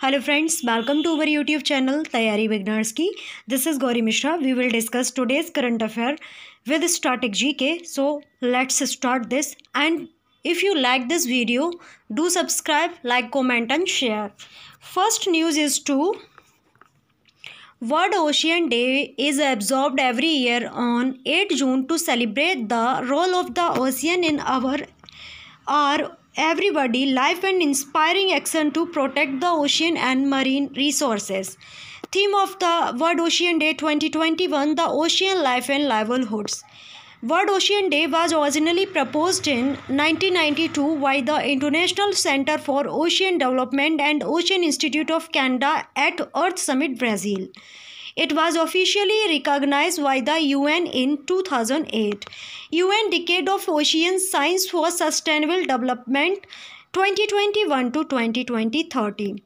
Hello friends, welcome to our YouTube channel Tayari Ki This is Gauri Mishra. We will discuss today's current affair with static GK. So let's start this and if you like this video, do subscribe, like, comment and share. First news is to World Ocean Day is absorbed every year on 8 June to celebrate the role of the ocean in our our everybody life and inspiring action to protect the ocean and marine resources theme of the world ocean day 2021 the ocean life and livelihoods World Ocean Day was originally proposed in 1992 by the International Center for Ocean Development and Ocean Institute of Canada at Earth Summit, Brazil. It was officially recognized by the UN in 2008. UN Decade of Ocean Science for Sustainable Development 2021 to 2030.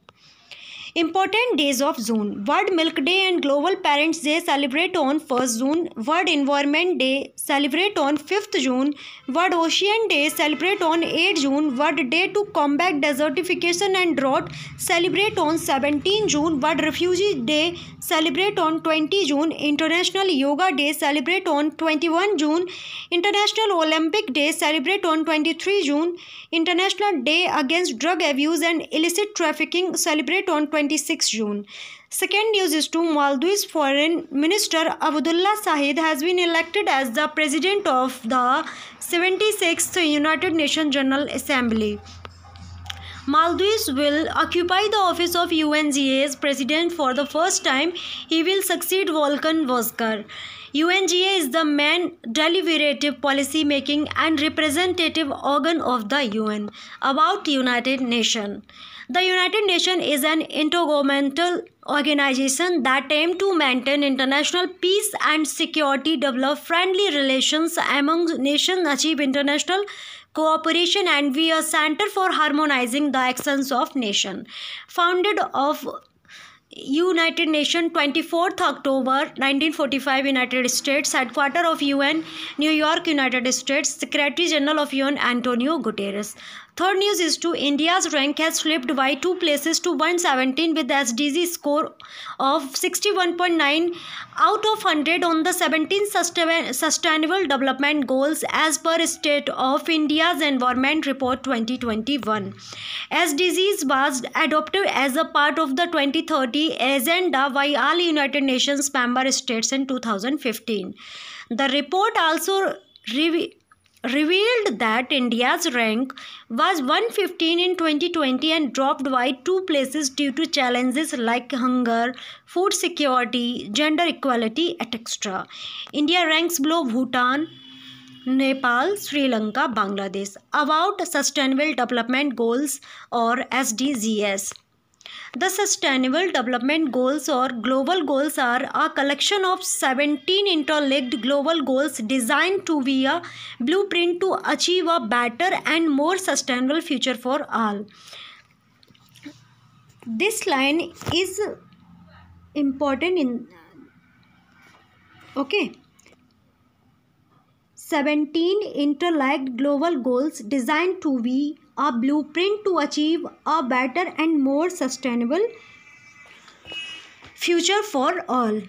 Important days of June. World Milk Day and Global Parents Day celebrate on 1st June. World Environment Day celebrate on 5th June. World Ocean Day celebrate on eighth June. World Day to Combat Desertification and Drought celebrate on seventeenth June. World Refugee Day celebrate on 20 June, International Yoga Day celebrate on 21 June, International Olympic Day celebrate on 23 June, International Day Against Drug Abuse and Illicit Trafficking celebrate on 26 June. Second news is to Maldives Foreign Minister Abdullah Sahid has been elected as the President of the 76th United Nations General Assembly. Maldives will occupy the office of UNGA's president for the first time. He will succeed Volkan Vozkar. UNGA is the main deliberative policy making and representative organ of the UN about United Nations. The United Nations is an intergovernmental organization that aims to maintain international peace and security, develop friendly relations among nations, achieve international cooperation and we are center for harmonizing the actions of nation founded of United Nations 24th October 1945 United States headquarters of UN New York United States Secretary General of UN Antonio Guterres Third news is to India's rank has slipped by two places to 117 with SDG score of 61.9 out of 100 on the 17 Sustainable Development Goals as per State of India's Environment Report 2021. SDGs was adopted as a part of the 2030 agenda by all United Nations member states in 2015. The report also revealed revealed that India's rank was 115 in 2020 and dropped by two places due to challenges like hunger, food security, gender equality, etc. India ranks below Bhutan, Nepal, Sri Lanka, Bangladesh about Sustainable Development Goals or SDGs. The Sustainable Development Goals or Global Goals are a collection of 17 interlinked global goals designed to be a blueprint to achieve a better and more sustainable future for all. This line is important in okay 17 interlinked global goals designed to be a blueprint to achieve a better and more sustainable future for all.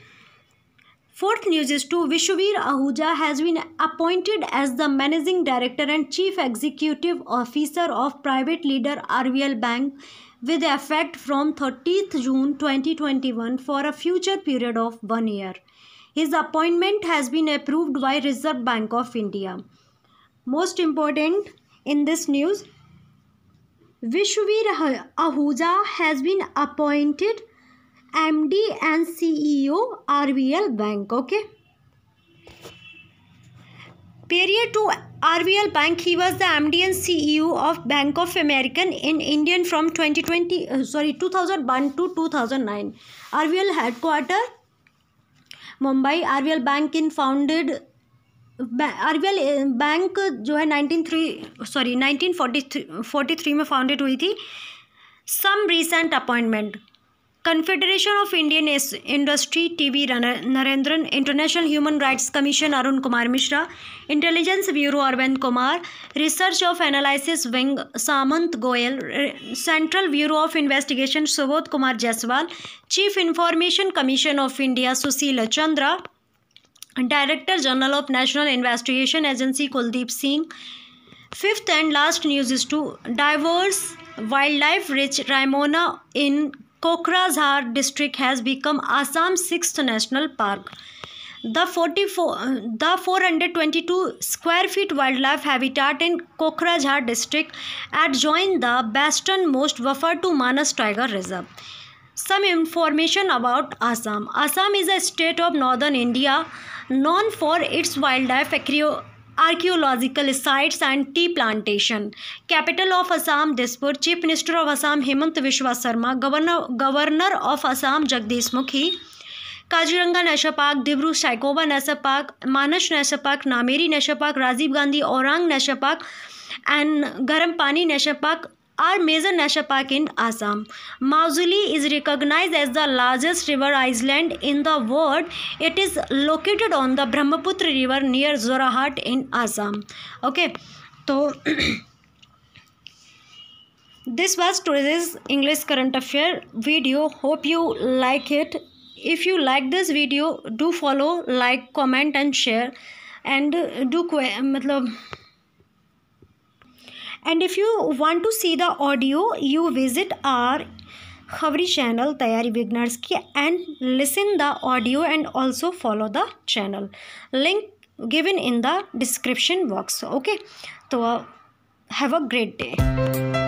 Fourth news is to Vishwavir Ahuja has been appointed as the Managing Director and Chief Executive Officer of private leader RVL Bank with effect from 30th June 2021 for a future period of one year. His appointment has been approved by Reserve Bank of India. Most important in this news, Vishwveer Ahuja has been appointed MD and CEO RBL Bank. Okay. Prior to RBL Bank, he was the MD and CEO of Bank of American in Indian from 2020, uh, sorry, 2001 to 2009. RBL headquarter, Mumbai. RBL Bank in founded R B L bank जो है nineteen three sorry nineteen forty three forty three में founded हुई थी some recent appointment confederation of Indian industry T V Narendran international human rights commission Arun Kumar Mishra intelligence bureau Arvind Kumar research of analysis wing Samant Goel central bureau of investigation Subodh Kumar Jaiswal chief information commission of India Sushil Chandra Director General of National Investigation Agency Kuldeep Singh. fifth and last news is to diverse wildlife rich raimona in kokrajhar district has become assam's sixth national park the 44 the 422 square feet wildlife habitat in kokrajhar district adjoins the best and most buffer to manas tiger reserve some information about assam assam is a state of northern india known for its wildlife archaeological sites and tea plantation capital of assam dispur chief minister of assam hemant vishwa sarma governor governor of assam jagdish mukhi Kaziranga national park Dibru Saikhowa national park Manas national park Nameri national park Rajiv Gandhi Orang national park and Garampani national park are major national park in Assam Majuli is recognise as the largest river island in the world it is located on the Brahmaputra river near Jorhat in Assam okay तो this was tourism English current affair video hope you like it if you like this video do follow like comment and share and do मतलब and if you want to see the audio you visit our Khavri channel Tayari Ki, and listen the audio and also follow the channel link given in the description box okay so uh, have a great day